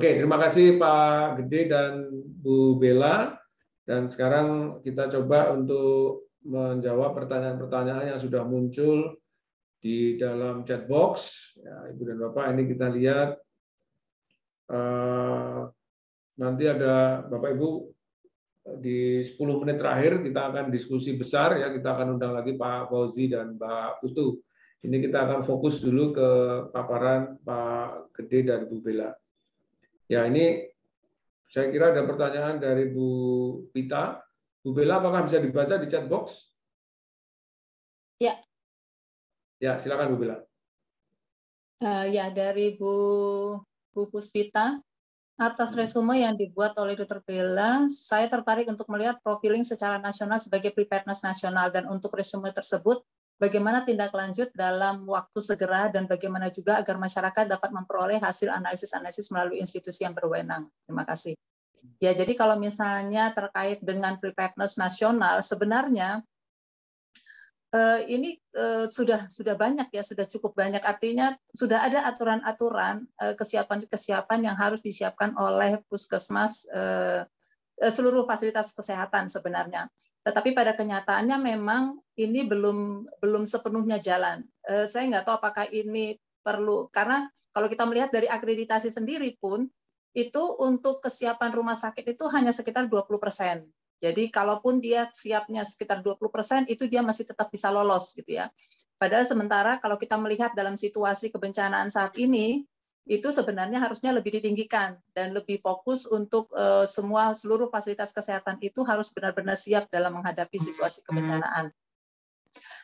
Oke, terima kasih Pak Gede dan Bu Bella. Dan sekarang kita coba untuk menjawab pertanyaan-pertanyaan yang sudah muncul di dalam chat box. Ya, Ibu dan Bapak, ini kita lihat. Eh, nanti ada Bapak Ibu eh, di 10 menit terakhir kita akan diskusi besar ya kita akan undang lagi Pak Fauzi dan Pak Putu. Ini kita akan fokus dulu ke paparan Pak Gede dan Bu Bella. Ya ini saya kira ada pertanyaan dari Bu Pita. Bu Bella, apakah bisa dibaca di chat box? Ya. Ya, silakan Bu Bella. Uh, ya, dari Bu, Bu Puspita. Atas resume yang dibuat oleh Dr. Bella, saya tertarik untuk melihat profiling secara nasional sebagai preparedness nasional dan untuk resume tersebut, bagaimana tindak lanjut dalam waktu segera dan bagaimana juga agar masyarakat dapat memperoleh hasil analisis-analisis melalui institusi yang berwenang. Terima kasih. Ya, jadi kalau misalnya terkait dengan preparedness nasional, sebenarnya eh, ini eh, sudah sudah banyak ya, sudah cukup banyak. Artinya sudah ada aturan-aturan eh, kesiapan-kesiapan yang harus disiapkan oleh puskesmas seluruh fasilitas kesehatan sebenarnya tetapi pada kenyataannya memang ini belum belum sepenuhnya jalan. Eh, saya nggak tahu apakah ini perlu karena kalau kita melihat dari akreditasi sendiri pun itu untuk kesiapan rumah sakit itu hanya sekitar 20%. persen. Jadi kalaupun dia siapnya sekitar 20%, persen itu dia masih tetap bisa lolos gitu ya. Padahal sementara kalau kita melihat dalam situasi kebencanaan saat ini, itu sebenarnya harusnya lebih ditinggikan dan lebih fokus untuk uh, semua seluruh fasilitas kesehatan itu harus benar-benar siap dalam menghadapi hmm, situasi hmm. kebencanaan.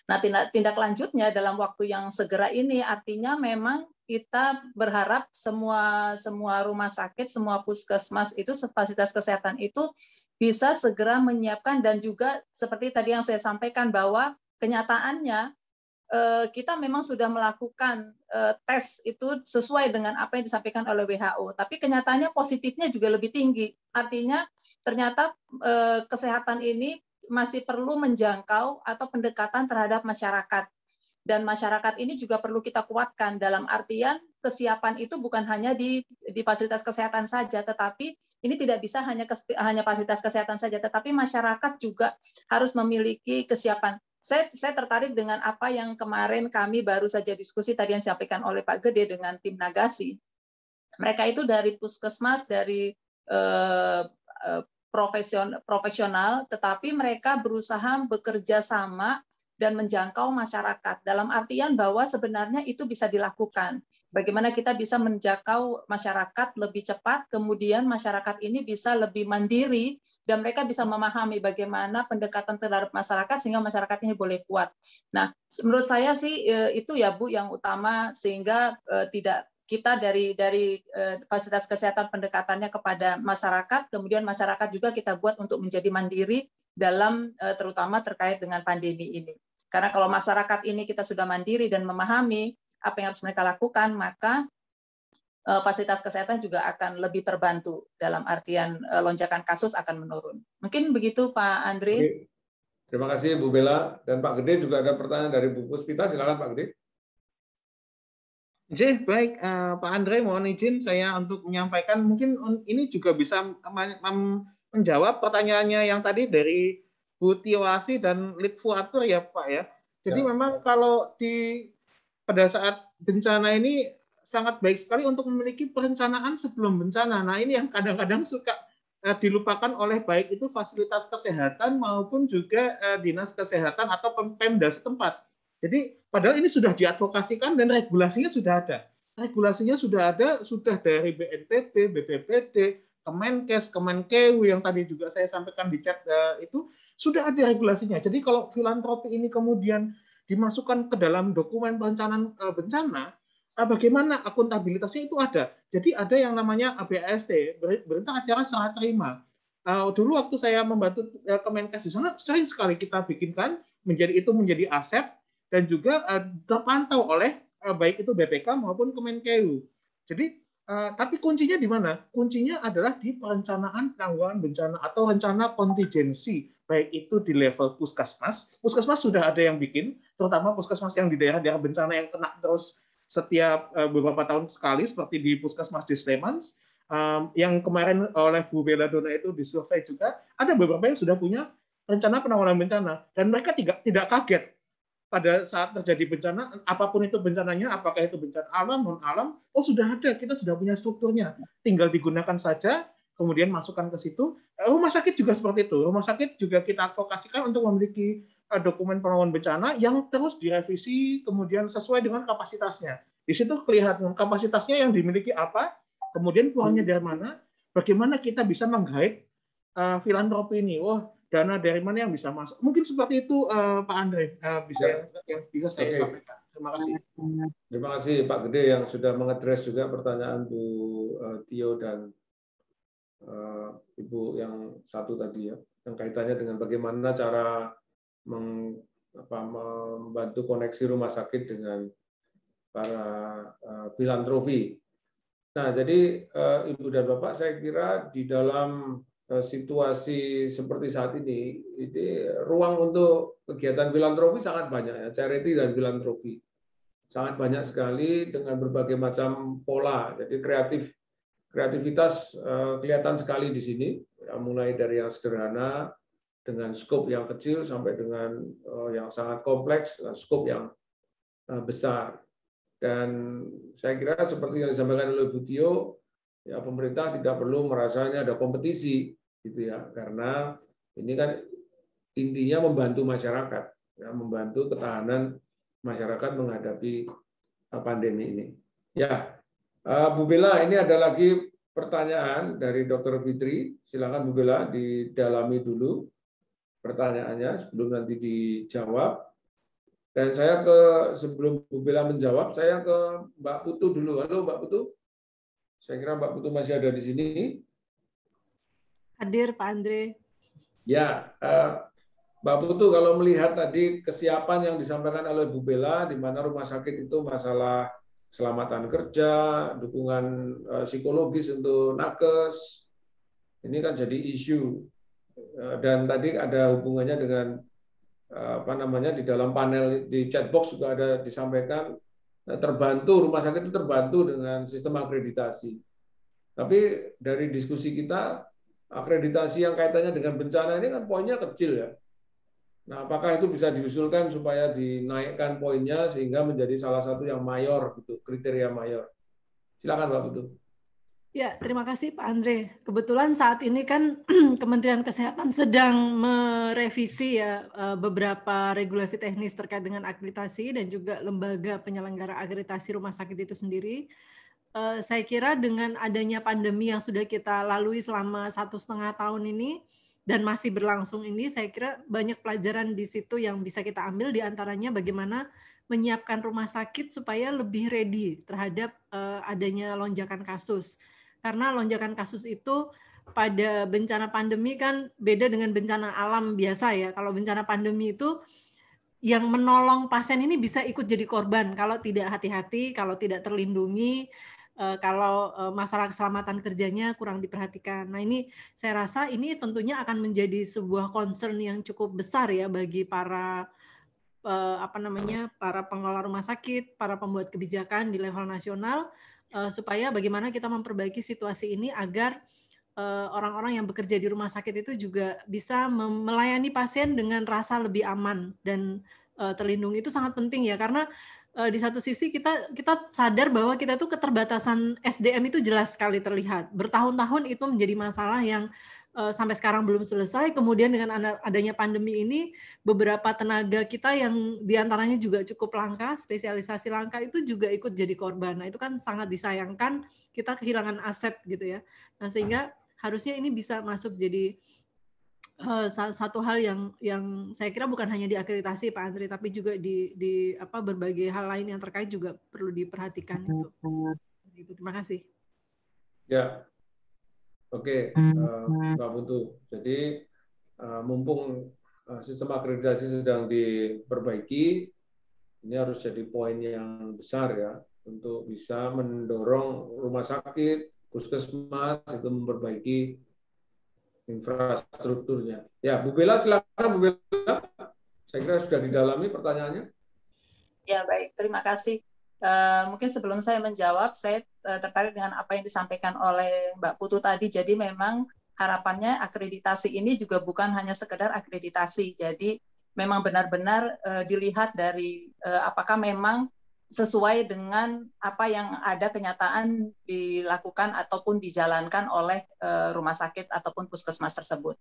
Nah, tindak, tindak lanjutnya dalam waktu yang segera ini artinya memang kita berharap semua semua rumah sakit, semua puskesmas itu fasilitas kesehatan itu bisa segera menyiapkan dan juga seperti tadi yang saya sampaikan bahwa kenyataannya Eh, kita memang sudah melakukan eh, tes itu sesuai dengan apa yang disampaikan oleh WHO, tapi kenyataannya positifnya juga lebih tinggi. Artinya ternyata eh, kesehatan ini masih perlu menjangkau atau pendekatan terhadap masyarakat. Dan masyarakat ini juga perlu kita kuatkan dalam artian kesiapan itu bukan hanya di di fasilitas kesehatan saja, tetapi ini tidak bisa hanya hanya fasilitas kesehatan saja, tetapi masyarakat juga harus memiliki kesiapan saya saya tertarik dengan apa yang kemarin kami baru saja diskusi tadi yang disampaikan oleh Pak Gede dengan tim Nagasi. Mereka itu dari puskesmas, dari eh, eh profesion, profesional, tetapi mereka berusaha bekerja sama dan menjangkau masyarakat. Dalam artian bahwa sebenarnya itu bisa dilakukan. Bagaimana kita bisa menjangkau masyarakat lebih cepat, kemudian masyarakat ini bisa lebih mandiri dan mereka bisa memahami bagaimana pendekatan terhadap masyarakat sehingga masyarakat ini boleh kuat. Nah, menurut saya sih eh, itu ya Bu yang utama sehingga eh, tidak kita dari dari eh, fasilitas kesehatan pendekatannya kepada masyarakat, kemudian masyarakat juga kita buat untuk menjadi mandiri dalam terutama terkait dengan pandemi ini. Karena kalau masyarakat ini kita sudah mandiri dan memahami apa yang harus mereka lakukan, maka eh, fasilitas kesehatan juga akan lebih terbantu dalam artian eh, lonjakan kasus akan menurun. Mungkin begitu Pak Andri. Terima kasih Bu Bella dan Pak Gede juga ada pertanyaan dari Bu Puspita. Silakan Pak Gede. Jadi baik eh, Pak Andre mohon izin saya untuk menyampaikan mungkin ini juga bisa menjawab pertanyaannya yang tadi dari Butiwasi dan Litfuatur ya Pak ya. Jadi ya. memang kalau di pada saat bencana ini sangat baik sekali untuk memiliki perencanaan sebelum bencana. Nah ini yang kadang-kadang suka eh, dilupakan oleh baik itu fasilitas kesehatan maupun juga eh, dinas kesehatan atau pemda setempat. Jadi padahal ini sudah diadvokasikan dan regulasinya sudah ada. Regulasinya sudah ada, sudah dari BNPB, BPPD, Kemenkes, Kemenkeu yang tadi juga saya sampaikan di chat eh, itu sudah ada regulasinya. Jadi kalau filantropi ini kemudian dimasukkan ke dalam dokumen perencanaan eh, bencana, eh, bagaimana akuntabilitasnya itu ada. Jadi ada yang namanya ABAST, Berita Acara Serah Terima. Dulu waktu saya membantu Kemenkes di sana, sering sekali kita bikinkan menjadi itu menjadi aset dan juga terpantau oleh baik itu BPK maupun Kemenkeu. Jadi Eh, tapi kuncinya di mana? Kuncinya adalah di perencanaan penanggulangan bencana atau rencana kontingensi, baik itu di level puskesmas. Puskesmas sudah ada yang bikin, terutama puskesmas yang di daerah-daerah bencana yang kena terus setiap eh, beberapa tahun sekali, seperti di puskesmas di Sleman, yang kemarin oleh Bu Bella Dona itu disurvey juga, ada beberapa yang sudah punya rencana penanggulangan bencana, dan mereka tidak, tidak kaget pada saat terjadi bencana, apapun itu bencananya, apakah itu bencana alam, non alam, oh sudah ada, kita sudah punya strukturnya, tinggal digunakan saja, kemudian masukkan ke situ. Eh, rumah sakit juga seperti itu, rumah sakit juga kita advokasikan untuk memiliki eh, dokumen penanggungan bencana yang terus direvisi, kemudian sesuai dengan kapasitasnya. Di situ kelihatan kapasitasnya yang dimiliki apa, kemudian kurangnya dari mana, bagaimana kita bisa menggait uh, filantropi ini. oh dana dari mana yang bisa masuk. Mungkin seperti itu uh, Pak Andre uh, bisa ya. yang bisa saya okay. sampaikan. Terima kasih. Terima kasih Pak Gede yang sudah mengadres juga pertanyaan Bu eh, Tio dan Ibu yang satu tadi ya, yang kaitannya dengan bagaimana cara meng, apa, membantu koneksi rumah sakit dengan para uh, filantropi. Nah, jadi uh, Ibu dan Bapak, saya kira di dalam Eh, situasi seperti saat ini, ini ruang untuk kegiatan filantropi sangat banyak ya, charity dan filantropi. Sangat banyak sekali dengan berbagai macam pola. Jadi kreatif kreativitas eh, kelihatan sekali di sini, ya, mulai dari yang sederhana dengan skop yang kecil sampai dengan eh, yang sangat kompleks, skop yang besar. Dan saya kira seperti yang disampaikan oleh Butio, ya pemerintah tidak perlu merasanya ada kompetisi gitu ya karena ini kan intinya membantu masyarakat ya membantu ketahanan masyarakat menghadapi eh, pandemi ini ya eh, Bu Bella ini ada lagi pertanyaan dari Dr. Fitri silakan Bu Bella didalami dulu pertanyaannya sebelum nanti dijawab dan saya ke sebelum Bu Bella menjawab saya ke Mbak Putu dulu halo Mbak Putu saya kira Mbak Putu masih ada di sini Hadir Pak Andre. Ya, uh, Mbak Putu kalau melihat tadi kesiapan yang disampaikan oleh Bu Bella, di mana rumah sakit itu masalah keselamatan kerja, dukungan uh, psikologis untuk nakes, ini kan jadi isu. Eh, dan tadi ada hubungannya dengan apa namanya di dalam panel di chatbox box juga ada disampaikan terbantu rumah sakit itu terbantu dengan sistem akreditasi. Tapi dari diskusi kita akreditasi yang kaitannya dengan bencana ini kan poinnya kecil ya. Nah, apakah itu bisa diusulkan supaya dinaikkan poinnya sehingga menjadi salah satu yang mayor gitu, kriteria mayor. Silakan Pak Putu. Ya, terima kasih Pak Andre. Kebetulan saat ini kan Kementerian Kesehatan sedang merevisi ya eh, beberapa regulasi teknis terkait dengan akreditasi dan juga lembaga penyelenggara akreditasi rumah sakit itu sendiri. Eh, saya kira dengan adanya pandemi yang sudah kita lalui selama satu setengah tahun ini dan masih berlangsung ini, saya kira banyak pelajaran di situ yang bisa kita ambil diantaranya bagaimana menyiapkan rumah sakit supaya lebih ready terhadap uh, adanya lonjakan kasus. Karena lonjakan kasus itu pada bencana pandemi kan beda dengan bencana alam biasa ya. Kalau bencana pandemi itu yang menolong pasien ini bisa ikut jadi korban kalau tidak hati-hati, kalau tidak terlindungi, Eh, kalau eh, masalah keselamatan kerjanya kurang diperhatikan. Nah ini saya rasa ini tentunya akan menjadi sebuah concern yang cukup besar ya bagi para eh, apa namanya para pengelola rumah sakit, para pembuat kebijakan di level nasional supaya bagaimana kita memperbaiki situasi ini agar orang-orang yang bekerja di rumah sakit itu juga bisa melayani pasien dengan rasa lebih aman dan Eh, terlindungi itu sangat penting ya karena eh, di satu sisi kita kita sadar bahwa kita tuh keterbatasan SDM itu jelas sekali terlihat bertahun-tahun itu menjadi masalah yang eh, sampai sekarang belum selesai. Kemudian dengan adanya pandemi ini, beberapa tenaga kita yang diantaranya juga cukup langka, spesialisasi langka itu juga ikut jadi korban. Nah itu kan sangat disayangkan kita kehilangan aset gitu ya. Nah sehingga harusnya ini bisa masuk jadi Eh, satu hal yang yang saya kira bukan hanya di akreditasi Pak Andri tapi juga di di apa berbagai hal lain yang terkait juga perlu diperhatikan itu. Mm-hmm. Gitu, terima kasih. Ya. Oke, okay. uh, eh, Pak Buntu. Jadi uh, mumpung sistem akreditasi sedang diperbaiki, ini harus jadi poin yang besar ya untuk bisa mendorong rumah sakit, puskesmas itu memperbaiki infrastrukturnya. Ya, Bu Bella silakan Bu Bella. Saya kira sudah didalami pertanyaannya. Ya, baik. Terima kasih. Uh, mungkin sebelum saya menjawab, saya uh, tertarik dengan apa yang disampaikan oleh Mbak Putu tadi. Jadi memang harapannya akreditasi ini juga bukan hanya sekedar akreditasi. Jadi memang benar-benar uh, dilihat dari uh, apakah memang sesuai dengan apa yang ada kenyataan dilakukan ataupun dijalankan oleh eh, rumah sakit ataupun puskesmas tersebut.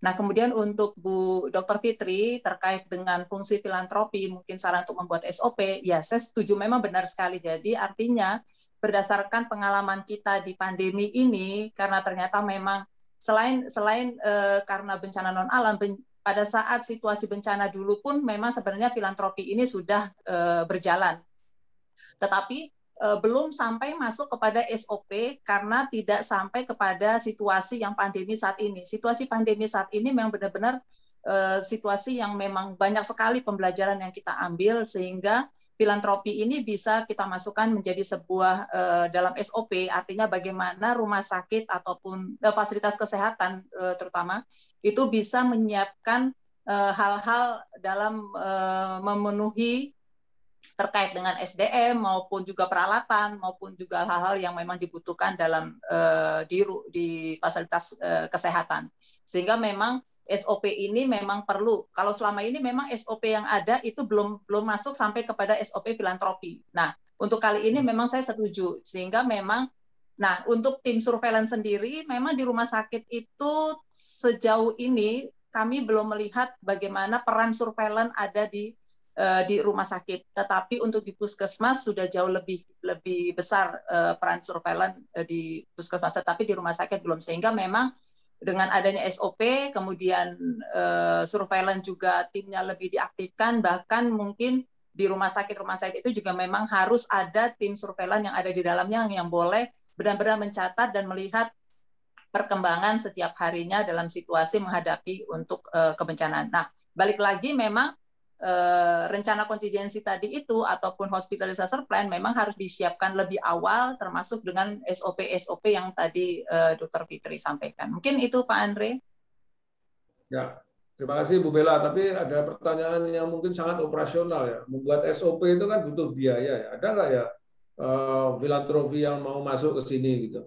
Nah, kemudian untuk Bu Dr. Fitri terkait dengan fungsi filantropi, mungkin saran untuk membuat SOP, ya saya setuju memang benar sekali. Jadi artinya berdasarkan pengalaman kita di pandemi ini, karena ternyata memang selain selain uh, karena bencana non alam, ben, pada saat situasi bencana dulu pun memang sebenarnya filantropi ini sudah uh, berjalan tetapi uh, belum sampai masuk kepada SOP karena tidak sampai kepada situasi yang pandemi saat ini. Situasi pandemi saat ini memang benar-benar eh, situasi yang memang banyak sekali pembelajaran yang kita ambil sehingga filantropi ini bisa kita masukkan menjadi sebuah eh, dalam SOP artinya bagaimana rumah sakit ataupun fasilitas kesehatan terutama itu bisa menyiapkan hal-hal dalam memenuhi terkait dengan SDM maupun juga peralatan maupun juga hal-hal yang memang dibutuhkan dalam uh, di, di fasilitas uh, kesehatan sehingga memang SOP ini memang perlu kalau selama ini memang SOP yang ada itu belum belum masuk sampai kepada SOP filantropi nah untuk kali ini memang saya setuju sehingga memang nah untuk tim surveillance sendiri memang di rumah sakit itu sejauh ini kami belum melihat bagaimana peran surveillance ada di Eh, di rumah sakit, tetapi untuk di puskesmas sudah jauh lebih lebih besar eh, peran surveillance eh, di puskesmas, tetapi di rumah sakit belum sehingga memang dengan adanya SOP, kemudian surveillance juga timnya lebih diaktifkan, bahkan mungkin di rumah sakit rumah sakit itu juga memang harus ada tim surveillance yang ada di dalamnya yang, boleh benar-benar mencatat dan melihat perkembangan setiap harinya dalam situasi menghadapi untuk kebencanaan. Nah, balik lagi memang Eh, rencana kontingensi tadi itu ataupun hospitalisasi plan memang harus disiapkan lebih awal termasuk dengan SOP SOP yang tadi eh, Dokter Dr. Fitri sampaikan. Mungkin itu Pak Andre. Ya, terima kasih Bu Bella. Tapi ada pertanyaan yang mungkin sangat operasional ya. Membuat SOP itu kan butuh biaya ya. Ada nggak ya filantropi eh, filantropi yang mau masuk ke sini gitu?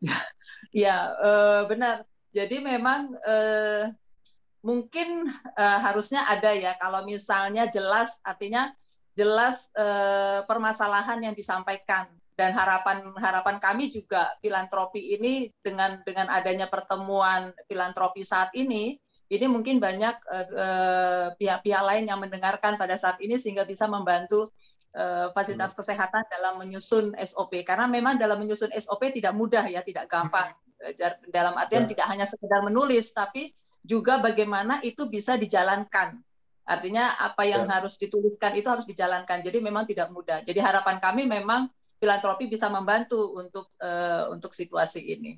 ya, benar. Jadi memang mungkin uh, harusnya ada ya kalau misalnya jelas artinya jelas uh, permasalahan yang disampaikan dan harapan harapan kami juga filantropi ini dengan dengan adanya pertemuan filantropi saat ini ini mungkin banyak eh, pihak-pihak uh, lain yang mendengarkan pada saat ini sehingga bisa membantu uh, fasilitas hmm. kesehatan dalam menyusun SOP karena memang dalam menyusun SOP tidak mudah ya tidak gampang dalam artian ya. tidak hanya sekedar menulis tapi juga bagaimana itu bisa dijalankan artinya apa yang ya. harus dituliskan itu harus dijalankan jadi memang tidak mudah jadi harapan kami memang filantropi bisa membantu untuk uh, untuk situasi ini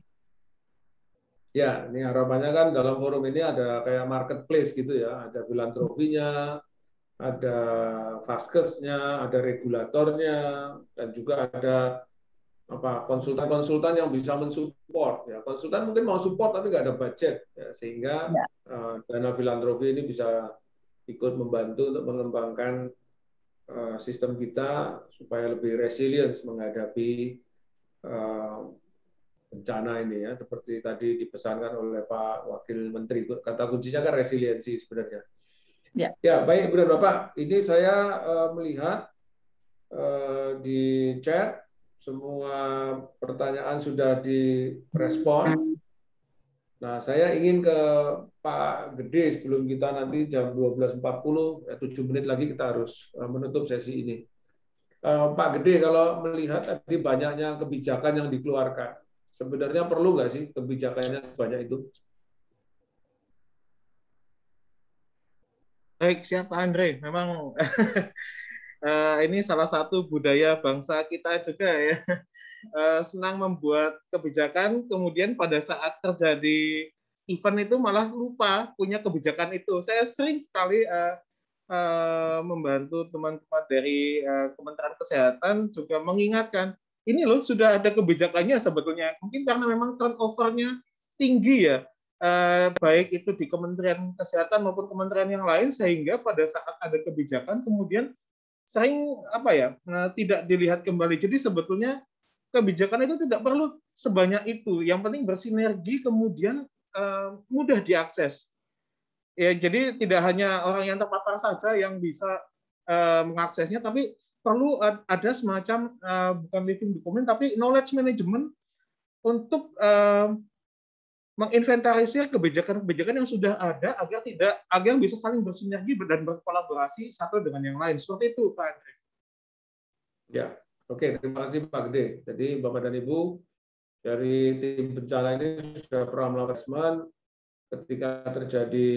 ya ini harapannya kan dalam forum ini ada kayak marketplace gitu ya ada filantropinya ada vaskesnya ada regulatornya dan juga ada apa konsultan-konsultan yang bisa mensupport ya konsultan mungkin mau support tapi nggak ada budget ya, sehingga ya. Uh, dana filantropi ini bisa ikut membantu untuk mengembangkan uh, sistem kita supaya lebih resilient menghadapi uh, bencana ini ya seperti tadi dipesankan oleh Pak Wakil Menteri kata kuncinya kan resiliensi sebenarnya ya, ya baik Ibu Bapak ini saya uh, melihat uh, di chat semua pertanyaan sudah direspon. Nah, saya ingin ke Pak Gede sebelum kita nanti jam 12.40, ya 7 menit lagi kita harus eh, menutup sesi ini. Eh, Pak Gede, kalau melihat tadi banyaknya kebijakan yang dikeluarkan, sebenarnya perlu nggak sih kebijakannya sebanyak itu? Baik, siap Pak Andre. Memang uh, ini salah satu budaya bangsa kita juga ya. Uh, senang membuat kebijakan, kemudian pada saat terjadi event itu malah lupa punya kebijakan itu. Saya sering sekali uh, uh, membantu teman-teman dari uh, Kementerian Kesehatan juga mengingatkan, ini loh sudah ada kebijakannya sebetulnya. Mungkin karena memang turnover-nya tinggi ya, eh, baik itu di Kementerian Kesehatan maupun kementerian yang lain, sehingga pada saat ada kebijakan kemudian sering apa ya eh, tidak dilihat kembali. Jadi sebetulnya kebijakan itu tidak perlu sebanyak itu. Yang penting bersinergi kemudian eh, mudah diakses. Ya, jadi tidak hanya orang yang terpapar saja yang bisa eh, mengaksesnya, tapi perlu ada semacam bukan living document tapi knowledge management untuk menginventarisir kebijakan-kebijakan yang sudah ada agar tidak agar bisa saling bersinergi dan berkolaborasi satu dengan yang lain. Seperti itu, Pak Andre. Ya, oke. Okay. Terima kasih Pak Gede. Jadi Bapak dan Ibu dari tim bencana ini sudah pernah melakukan ketika terjadi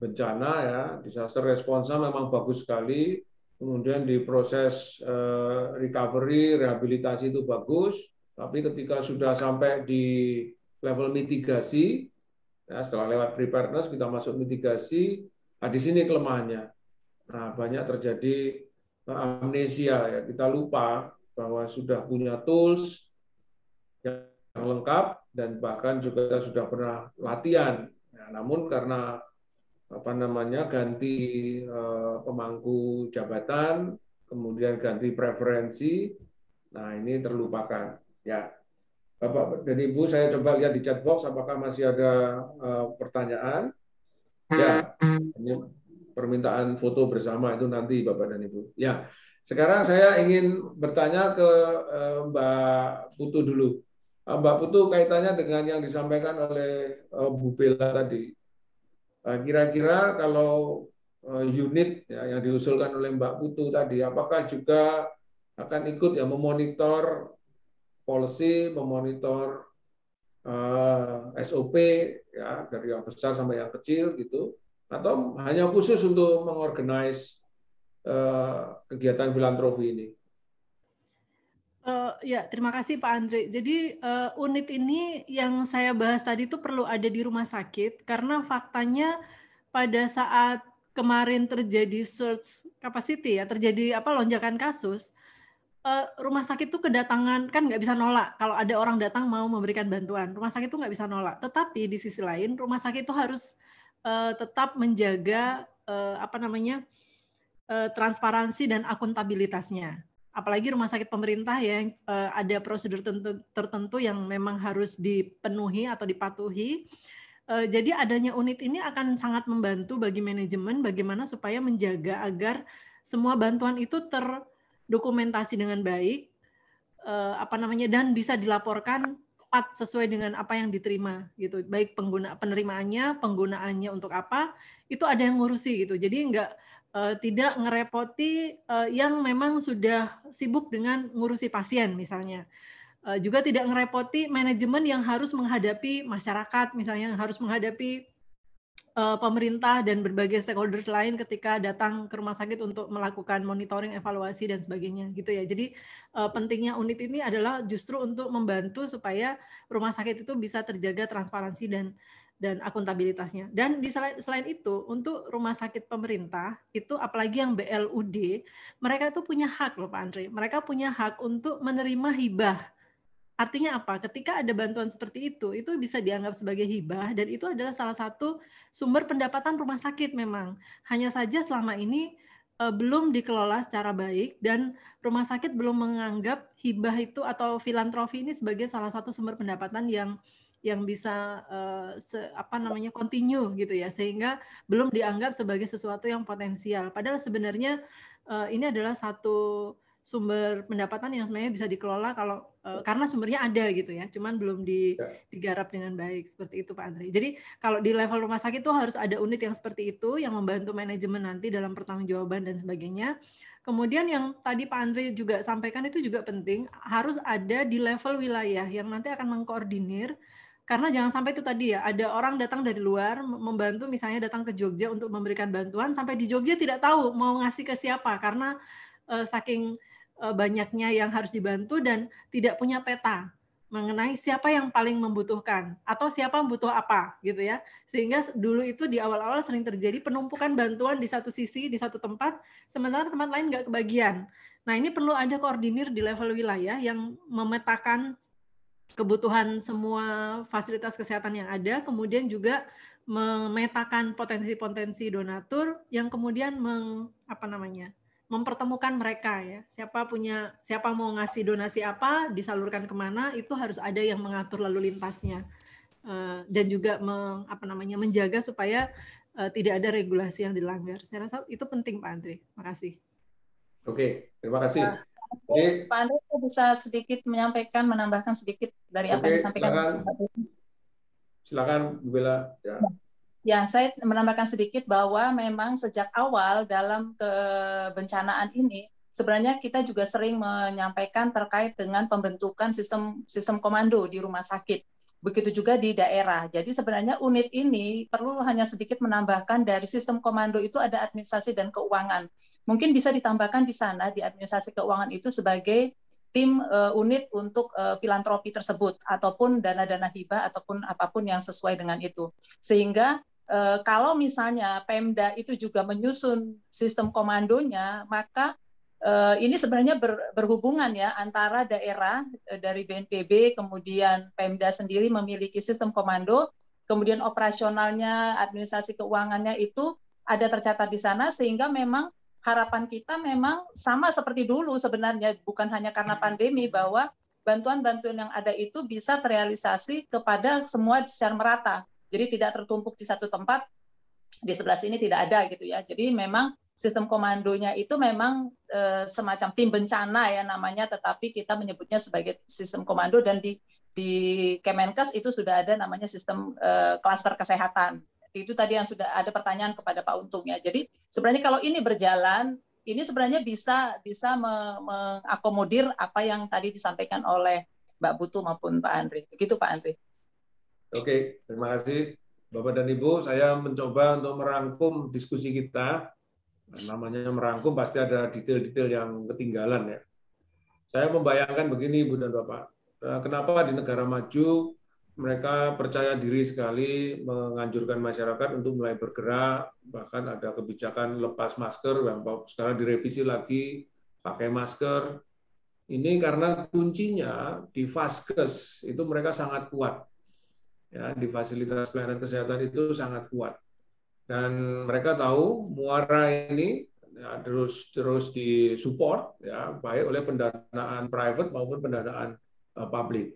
bencana ya disaster response memang bagus sekali kemudian di proses eh, recovery rehabilitasi itu bagus tapi ketika sudah sampai di level mitigasi. Nah, setelah lewat preparedness kita masuk mitigasi. Nah, di sini kelemahannya. Nah, banyak terjadi eh, amnesia ya. Kita lupa bahwa sudah punya tools yang lengkap dan bahkan juga kita sudah pernah latihan. Nah, namun karena apa namanya ganti eh, pemangku jabatan, kemudian ganti preferensi, nah ini terlupakan. Ya, Bapak dan Ibu, saya coba lihat di chat box apakah masih ada uh, pertanyaan. Ya, ini permintaan foto bersama itu nanti Bapak dan Ibu. Ya, sekarang saya ingin bertanya ke uh, Mbak Putu dulu. Uh, Mbak Putu kaitannya dengan yang disampaikan oleh uh, Bu Bella tadi. Kira-kira uh, kalau uh, unit ya, yang diusulkan oleh Mbak Putu tadi, apakah juga akan ikut ya memonitor policy, memonitor uh, eh, SOP ya dari yang besar sampai yang kecil gitu, atau hanya khusus untuk mengorganize uh, kegiatan filantropi ini? Uh, ya, terima kasih Pak Andre. Jadi uh, unit ini yang saya bahas tadi itu perlu ada di rumah sakit karena faktanya pada saat kemarin terjadi surge capacity ya, terjadi apa lonjakan kasus, Eh, rumah sakit itu kedatangan kan nggak bisa nolak kalau ada orang datang mau memberikan bantuan rumah sakit itu nggak bisa nolak tetapi di sisi lain rumah sakit itu harus eh, tetap menjaga eh, apa namanya transparansi dan akuntabilitasnya apalagi rumah sakit pemerintah ya, yang ada prosedur tertentu, tertentu yang memang harus dipenuhi atau dipatuhi jadi adanya unit ini akan sangat membantu bagi manajemen bagaimana supaya menjaga agar semua bantuan itu ter dokumentasi dengan baik, eh, apa namanya dan bisa dilaporkan tepat sesuai dengan apa yang diterima gitu. Baik pengguna penerimaannya, penggunaannya untuk apa, itu ada yang ngurusi gitu. Jadi enggak eh, tidak ngerepoti eh, yang memang sudah sibuk dengan ngurusi pasien misalnya eh, juga tidak ngerepoti manajemen yang harus menghadapi masyarakat misalnya yang harus menghadapi Eh, pemerintah dan berbagai stakeholders lain ketika datang ke rumah sakit untuk melakukan monitoring, evaluasi dan sebagainya gitu ya. Jadi eh, pentingnya unit ini adalah justru untuk membantu supaya rumah sakit itu bisa terjaga transparansi dan dan akuntabilitasnya. Dan di selain, selain itu untuk rumah sakit pemerintah itu apalagi yang BLUD, mereka itu punya hak loh Pak Andre. Mereka punya hak untuk menerima hibah Artinya apa? Ketika ada bantuan seperti itu, itu bisa dianggap sebagai hibah dan itu adalah salah satu sumber pendapatan rumah sakit memang. Hanya saja selama ini e, belum dikelola secara baik dan rumah sakit belum menganggap hibah itu atau filantrofi ini sebagai salah satu sumber pendapatan yang yang bisa e, se, apa namanya continue gitu ya sehingga belum dianggap sebagai sesuatu yang potensial padahal sebenarnya e, ini adalah satu sumber pendapatan yang sebenarnya bisa dikelola kalau eh, karena sumbernya ada gitu ya, cuman belum ya. digarap dengan baik seperti itu Pak Andre. Jadi kalau di level rumah sakit itu harus ada unit yang seperti itu yang membantu manajemen nanti dalam pertanggungjawaban dan sebagainya. Kemudian yang tadi Pak Andre juga sampaikan itu juga penting harus ada di level wilayah yang nanti akan mengkoordinir karena jangan sampai itu tadi ya ada orang datang dari luar membantu misalnya datang ke Jogja untuk memberikan bantuan sampai di Jogja tidak tahu mau ngasih ke siapa karena eh, saking Eh, banyaknya yang harus dibantu dan tidak punya peta mengenai siapa yang paling membutuhkan atau siapa yang butuh apa gitu ya sehingga dulu itu di awal-awal sering terjadi penumpukan bantuan di satu sisi di satu tempat sementara tempat lain nggak kebagian nah ini perlu ada koordinir di level wilayah yang memetakan kebutuhan semua fasilitas kesehatan yang ada kemudian juga memetakan potensi-potensi donatur yang kemudian meng, apa namanya mempertemukan mereka ya. Siapa punya, siapa mau ngasih donasi apa, disalurkan kemana, itu harus ada yang mengatur lalu lintasnya eh, dan juga meng, apa namanya menjaga supaya eh, tidak ada regulasi yang dilanggar. Saya rasa itu penting Pak terima kasih Oke, terima kasih. Nah, Oke. Pak Andre bisa sedikit menyampaikan, menambahkan sedikit dari Oke, apa yang disampaikan. Silakan, silakan Bu Bella. Ya. Nah, Ya, saya menambahkan sedikit bahwa memang sejak awal dalam kebencanaan ini sebenarnya kita juga sering menyampaikan terkait dengan pembentukan sistem sistem komando di rumah sakit. Begitu juga di daerah. Jadi sebenarnya unit ini perlu hanya sedikit menambahkan dari sistem komando itu ada administrasi dan keuangan. Mungkin bisa ditambahkan di sana di administrasi keuangan itu sebagai tim uh, unit untuk uh, filantropi tersebut ataupun dana-dana hibah ataupun apapun yang sesuai dengan itu sehingga Eh, kalau misalnya Pemda itu juga menyusun sistem komandonya, maka eh, ini sebenarnya berhubungan ya antara daerah eh, dari BNPB, kemudian Pemda sendiri memiliki sistem komando, kemudian operasionalnya, administrasi keuangannya itu ada tercatat di sana sehingga memang harapan kita memang sama seperti dulu sebenarnya bukan hanya karena pandemi bahwa bantuan-bantuan yang ada itu bisa terrealisasi kepada semua secara merata jadi tidak tertumpuk di satu tempat, di sebelah sini tidak ada gitu ya. Jadi memang sistem komandonya itu memang e, semacam tim bencana ya namanya, tetapi kita menyebutnya sebagai sistem komando dan di di Kemenkes itu sudah ada namanya sistem e, klaster kesehatan. Itu tadi yang sudah ada pertanyaan kepada Pak Untung ya. Jadi sebenarnya kalau ini berjalan ini sebenarnya bisa bisa mengakomodir apa yang tadi disampaikan oleh Mbak Butuh maupun Pak Andri. Begitu Pak Andri. Oke, terima kasih Bapak dan Ibu. Saya mencoba untuk merangkum diskusi kita. Namanya merangkum pasti ada detail-detail yang ketinggalan ya. Saya membayangkan begini Ibu dan Bapak. Eh, kenapa di negara maju mereka percaya diri sekali menganjurkan masyarakat untuk mulai bergerak, bahkan ada kebijakan lepas masker yang sekarang direvisi lagi, pakai masker. Ini karena kuncinya di vaskes itu mereka sangat kuat ya di fasilitas pelayanan kesehatan itu sangat kuat dan mereka tahu muara ini ya, terus terus disupport ya baik oleh pendanaan private maupun pendanaan uh, publik.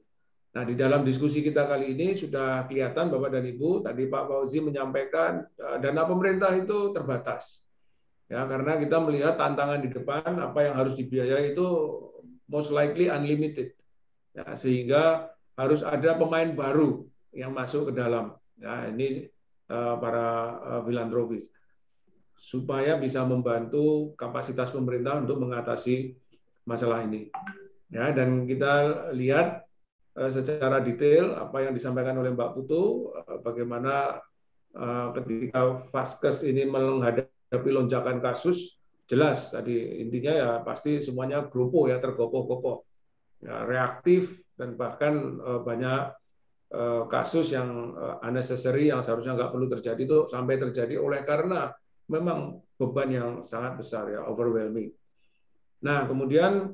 Nah di dalam diskusi kita kali ini sudah kelihatan Bapak dan Ibu tadi Pak Fauzi menyampaikan uh, dana pemerintah itu terbatas ya karena kita melihat tantangan di depan apa yang harus dibiayai itu most likely unlimited ya, sehingga harus ada pemain baru yang masuk ke dalam. Ya, ini eh, para eh, filantropis supaya bisa membantu kapasitas pemerintah untuk mengatasi masalah ini. Ya, dan kita lihat eh, secara detail apa yang disampaikan oleh Mbak Putu, bagaimana ketika Vaskes ini menghadapi lonjakan kasus, jelas tadi intinya ya pasti semuanya grupo ya tergopoh-gopoh, ya, reaktif dan bahkan banyak Eh, kasus yang eh, unnecessary yang seharusnya nggak perlu terjadi itu sampai terjadi oleh karena memang beban yang sangat besar ya overwhelming. Nah kemudian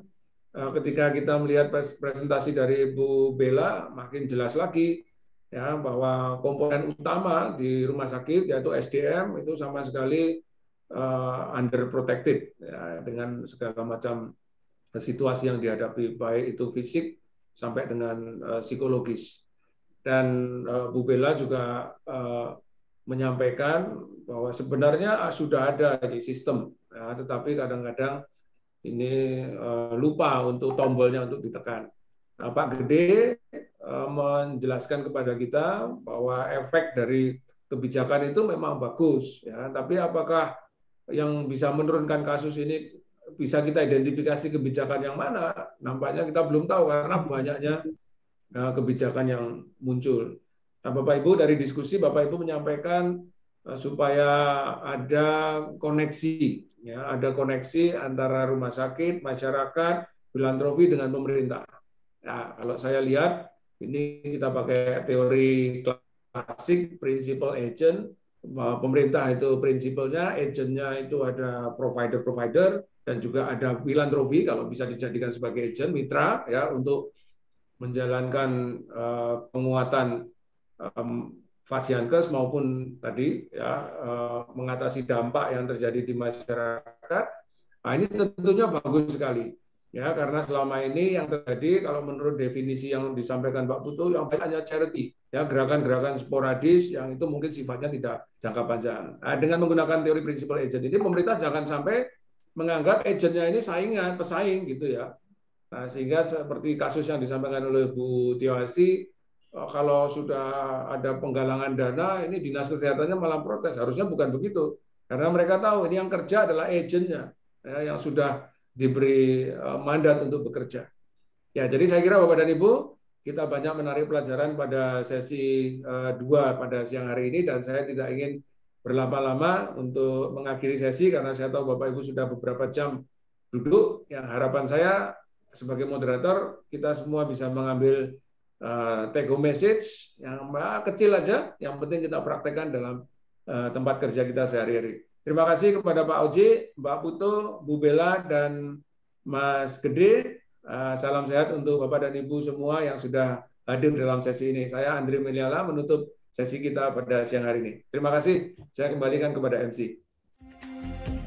eh, ketika kita melihat presentasi dari Bu Bella makin jelas lagi ya bahwa komponen utama di rumah sakit yaitu SDM itu sama sekali uh, under ya, dengan segala macam situasi yang dihadapi baik itu fisik sampai dengan uh, psikologis dan uh, Bu Bella juga uh, menyampaikan bahwa sebenarnya sudah ada di sistem, ya, tetapi kadang-kadang ini uh, lupa untuk tombolnya untuk ditekan. Nah, Pak Gede uh, menjelaskan kepada kita bahwa efek dari kebijakan itu memang bagus, ya. Tapi apakah yang bisa menurunkan kasus ini bisa kita identifikasi kebijakan yang mana? Nampaknya kita belum tahu karena banyaknya Eh, kebijakan yang muncul. Nah, Bapak Ibu dari diskusi Bapak Ibu menyampaikan eh, supaya ada koneksi, ya, ada koneksi antara rumah sakit, masyarakat, filantropi dengan pemerintah. Nah, kalau saya lihat ini kita pakai teori klasik principal agent, pemerintah itu prinsipalnya, agentnya itu ada provider-provider dan juga ada filantropi kalau bisa dijadikan sebagai agent mitra ya untuk menjalankan uh, penguatan um, Fasiankes maupun tadi ya uh, mengatasi dampak yang terjadi di masyarakat. Nah, ini tentunya bagus sekali. Ya, karena selama ini yang terjadi kalau menurut definisi yang disampaikan Pak Putu yang baik hanya charity, ya gerakan-gerakan sporadis yang itu mungkin sifatnya tidak jangka panjang. Nah, dengan menggunakan teori prinsipal agent ini pemerintah jangan sampai menganggap agentnya ini saingan, pesaing gitu ya. Nah, sehingga seperti kasus yang disampaikan oleh Bu Tiawasi, eh, kalau sudah ada penggalangan dana, ini dinas kesehatannya malah protes. Harusnya bukan begitu. Karena mereka tahu ini yang kerja adalah agennya ya, yang sudah diberi eh, mandat untuk bekerja. Ya, jadi saya kira Bapak dan Ibu, kita banyak menarik pelajaran pada sesi eh, dua pada siang hari ini dan saya tidak ingin berlama-lama untuk mengakhiri sesi karena saya tahu Bapak Ibu sudah beberapa jam duduk. Yang harapan saya sebagai moderator kita semua bisa mengambil uh, take home message yang ah, kecil aja, yang penting kita praktekkan dalam uh, tempat kerja kita sehari-hari. Terima kasih kepada Pak Oji, Mbak Putu, Bu Bella, dan Mas Gede. Uh, salam sehat untuk Bapak dan Ibu semua yang sudah hadir dalam sesi ini. Saya Andri Meliala menutup sesi kita pada siang hari ini. Terima kasih. Saya kembalikan kepada MC.